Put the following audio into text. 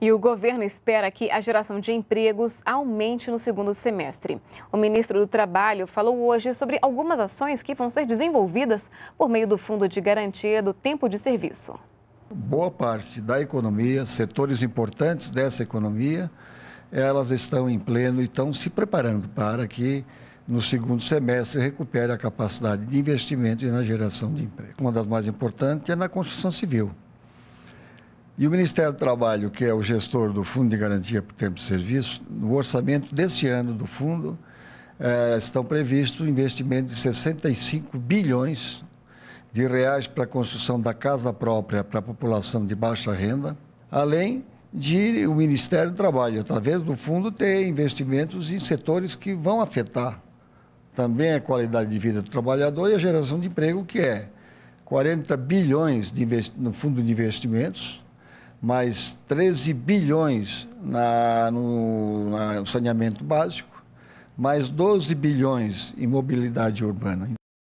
E o governo espera que a geração de empregos aumente no segundo semestre. O ministro do Trabalho falou hoje sobre algumas ações que vão ser desenvolvidas por meio do Fundo de Garantia do Tempo de Serviço. Boa parte da economia, setores importantes dessa economia, elas estão em pleno e estão se preparando para que no segundo semestre recupere a capacidade de investimento e na geração de emprego. Uma das mais importantes é na construção civil. E o Ministério do Trabalho, que é o gestor do Fundo de Garantia por Tempo de Serviço, no orçamento deste ano do fundo, eh, estão previstos investimentos de 65 bilhões de reais para a construção da casa própria para a população de baixa renda, além de o Ministério do Trabalho, através do fundo, ter investimentos em setores que vão afetar também a qualidade de vida do trabalhador e a geração de emprego, que é 40 bilhões no fundo de investimentos, mais 13 bilhões na, no na saneamento básico, mais 12 bilhões em mobilidade urbana.